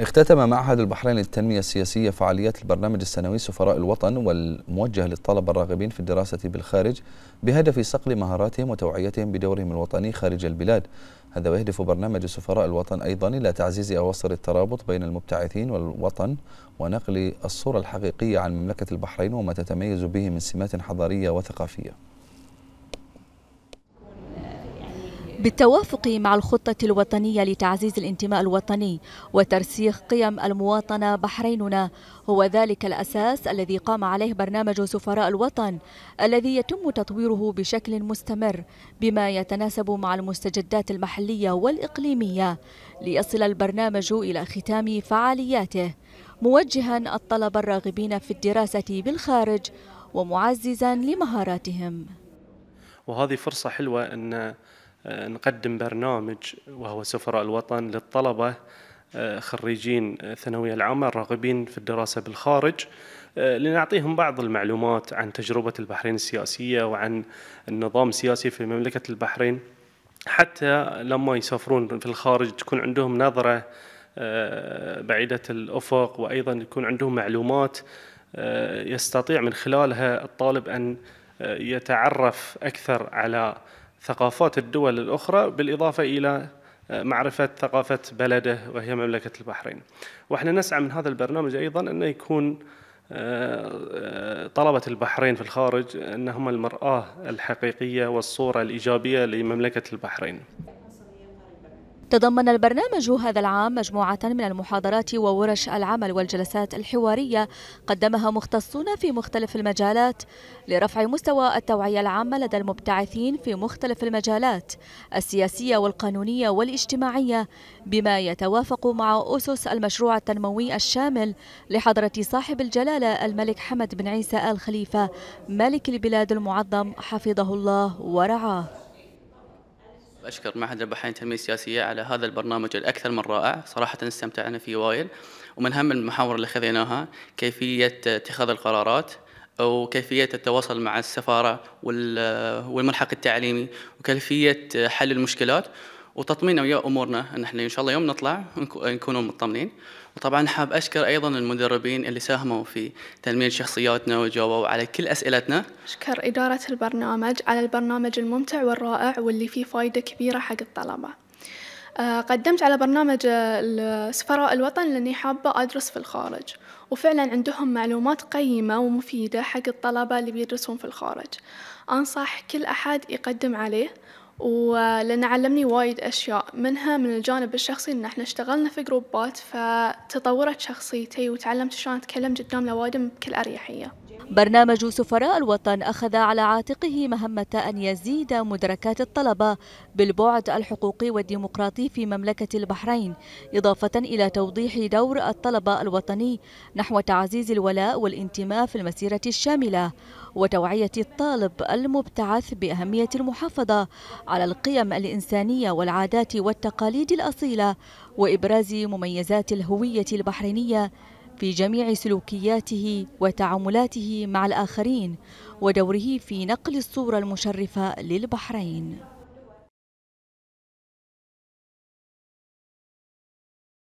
اختتم معهد البحرين للتنمية السياسية فعاليات البرنامج السنوي سفراء الوطن والموجه للطلبة الراغبين في الدراسة بالخارج بهدف صقل مهاراتهم وتوعيتهم بدورهم الوطني خارج البلاد هذا ويهدف برنامج سفراء الوطن أيضا إلى تعزيز أواصر الترابط بين المبتعثين والوطن ونقل الصورة الحقيقية عن مملكة البحرين وما تتميز به من سمات حضارية وثقافية بالتوافق مع الخطة الوطنية لتعزيز الانتماء الوطني وترسيخ قيم المواطنة بحريننا هو ذلك الأساس الذي قام عليه برنامج سفراء الوطن الذي يتم تطويره بشكل مستمر بما يتناسب مع المستجدات المحلية والإقليمية ليصل البرنامج إلى ختام فعالياته موجها الطلبة الراغبين في الدراسة بالخارج ومعززا لمهاراتهم وهذه فرصة حلوة أن آه، نقدم برنامج وهو سفراء الوطن للطلبة آه، خريجين الثانوية العامة الراغبين في الدراسة بالخارج آه، لنعطيهم بعض المعلومات عن تجربة البحرين السياسية وعن النظام السياسي في مملكة البحرين حتى لما يسافرون في الخارج تكون عندهم نظرة بعيدة الأفق وأيضا يكون عندهم معلومات يستطيع من خلالها الطالب أن يتعرف أكثر على ثقافات الدول الأخرى بالإضافة إلى آه، معرفة ثقافة بلده وهي مملكة البحرين وإحنا نسعى من هذا البرنامج أيضا أن يكون آه، آه، طلبة البحرين في الخارج أنهم المرآة الحقيقية والصورة الإيجابية لمملكة البحرين تضمن البرنامج هذا العام مجموعة من المحاضرات وورش العمل والجلسات الحوارية قدمها مختصون في مختلف المجالات لرفع مستوى التوعية العامة لدى المبتعثين في مختلف المجالات السياسية والقانونية والاجتماعية بما يتوافق مع أسس المشروع التنموي الشامل لحضرة صاحب الجلالة الملك حمد بن عيسى آل خليفة ملك البلاد المعظم حفظه الله ورعاه أشكر معهد البحرين التنمية السياسية على هذا البرنامج الأكثر من رائع صراحة استمتعنا فيه وايد ومن أهم المحاور اللي خذيناها كيفية اتخاذ القرارات وكيفية التواصل مع السفارة والملحق التعليمي وكيفية حل المشكلات وتطمين ويا امورنا ان احنا ان شاء الله يوم نطلع نكونوا مطمنين وطبعا حاب اشكر ايضا المدربين اللي ساهموا في تنميه شخصياتنا وجاوبوا على كل اسئلتنا. اشكر اداره البرنامج على البرنامج الممتع والرائع واللي فيه فائده كبيره حق الطلبه. آه، قدمت على برنامج آه، سفراء الوطن لأني حابة أدرس في الخارج وفعلا عندهم معلومات قيمة ومفيدة حق الطلبة اللي بيدرسون في الخارج أنصح كل أحد يقدم عليه ولأنه علمني وايد أشياء منها من الجانب الشخصي إن إحنا اشتغلنا في جروبات فتطورت شخصيتي وتعلمت شلون أتكلم قدام الأوادم بكل أريحية. برنامج سفراء الوطن أخذ على عاتقه مهمة أن يزيد مدركات الطلبة بالبعد الحقوقي والديمقراطي في مملكة البحرين إضافة إلى توضيح دور الطلبة الوطني نحو تعزيز الولاء والانتماء في المسيرة الشاملة وتوعية الطالب المبتعث بأهمية المحافظة على القيم الإنسانية والعادات والتقاليد الأصيلة وإبراز مميزات الهوية البحرينية في جميع سلوكياته وتعاملاته مع الآخرين ودوره في نقل الصورة المشرفة للبحرين